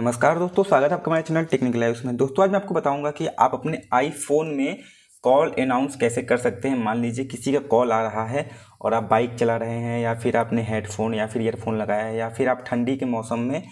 नमस्कार दोस्तों स्वागत है आपका हमारे चैनल टेक्निकल लाइव में दोस्तों आज मैं आपको बताऊंगा कि आप अपने आईफोन में कॉल अनाउंस कैसे कर सकते हैं मान लीजिए किसी का कॉल आ रहा है और आप बाइक चला रहे हैं या फिर आपने हेडफोन या फिर ईयरफोन लगाया है या फिर आप ठंडी के मौसम में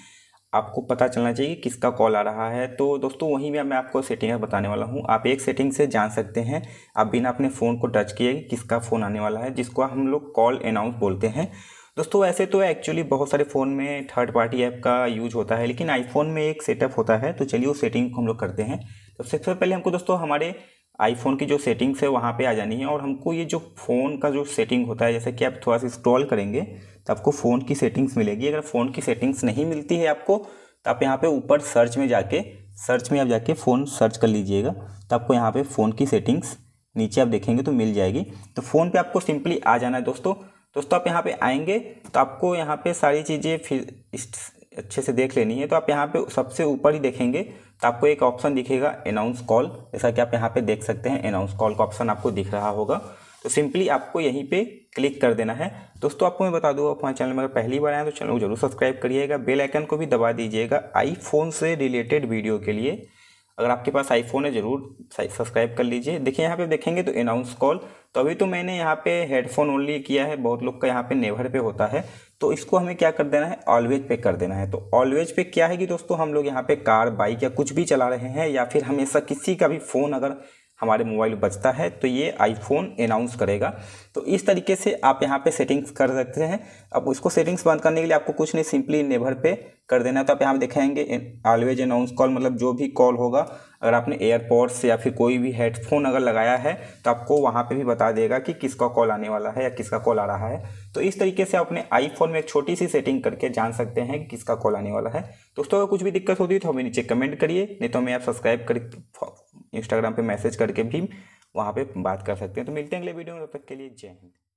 आपको पता चलना चाहिए कि किसका कॉल आ रहा है तो दोस्तों वहीं भी मैं आपको सेटिंग बताने वाला हूँ आप एक सेटिंग से जान सकते हैं आप बिना अपने फ़ोन को टच किए कि किसका फ़ोन आने वाला है जिसको हम लोग कॉल अनाउंस बोलते हैं दोस्तों ऐसे तो एक्चुअली बहुत सारे फ़ोन में थर्ड पार्टी ऐप का यूज होता है लेकिन आईफोन में एक सेटअप होता है तो चलिए उस सेटिंग को हम लोग करते हैं तो सबसे पहले हमको दोस्तों हमारे आईफोन की जो सेटिंग्स है वहाँ पे आ जानी है और हमको ये जो फ़ोन का जो सेटिंग होता है जैसे कि आप थोड़ा सा इंस्टॉल करेंगे तो आपको फ़ोन की सेटिंग्स मिलेगी अगर फ़ोन की सेटिंग्स नहीं मिलती है आपको तो आप यहाँ पर ऊपर सर्च में जाके सर्च में आप जाके फ़ोन सर्च कर लीजिएगा तो आपको यहाँ पर फ़ोन की सेटिंग्स नीचे आप देखेंगे तो मिल जाएगी तो फ़ोन पर आपको सिंपली आ जाना है दोस्तों दोस्तों आप यहाँ पे आएंगे तो आपको यहाँ पे सारी चीज़ें फिर अच्छे से देख लेनी है तो आप यहाँ पे सबसे ऊपर ही देखेंगे तो आपको एक ऑप्शन दिखेगा अनाउंस कॉल जैसा कि आप यहाँ पे देख सकते हैं अनाउंस कॉल का ऑप्शन आपको दिख रहा होगा तो सिंपली आपको यहीं पे क्लिक कर देना है दोस्तों आपको मैं बता दूँ आप हमारे चैनल में अगर पहली बार आए तो चैनल को जरूर सब्सक्राइब करिएगा बेलाइकन को भी दबा दीजिएगा आईफोन से रिलेटेड वीडियो के लिए अगर आपके पास आईफोन है ज़रूर सब्सक्राइब कर लीजिए देखिए यहाँ पे देखेंगे तो अनाउंस कॉल तो अभी तो मैंने यहाँ पे हेडफोन ओनली किया है बहुत लोग का यहाँ पे नेवर पे होता है तो इसको हमें क्या कर देना है ऑलवेज पे कर देना है तो ऑलवेज पे क्या है कि दोस्तों हम लोग यहाँ पे कार बाइक या कुछ भी चला रहे हैं या फिर हमेशा किसी का भी फ़ोन अगर हमारे मोबाइल बचता है तो ये आईफोन अनाउंस करेगा तो इस तरीके से आप यहाँ पे सेटिंग्स कर सकते हैं अब उसको सेटिंग्स बंद करने के लिए आपको कुछ नहीं सिंपली नेवर पे कर देना है तो आप यहाँ पे देखेंगे ऑलवेज अनाउंस कॉल मतलब जो भी कॉल होगा अगर आपने एयरपोर्ट्स या फिर कोई भी हेडफोन अगर लगाया है तो आपको वहाँ पर भी बता देगा कि किसका कॉल आने वाला है या किसका कॉल आ रहा है तो इस तरीके से आप अपने आईफोन में एक छोटी सी सेटिंग करके जान सकते हैं कि किसका कॉल आने वाला है दोस्तों अगर कुछ भी दिक्कत होती है तो हमें नीचे कमेंट करिए नहीं तो हमें आप सब्सक्राइब कर इंस्टाग्राम पे मैसेज करके भी वहाँ पे बात कर सकते हैं तो मिलते हैं अगले वीडियो में तब तक के लिए जय हिंद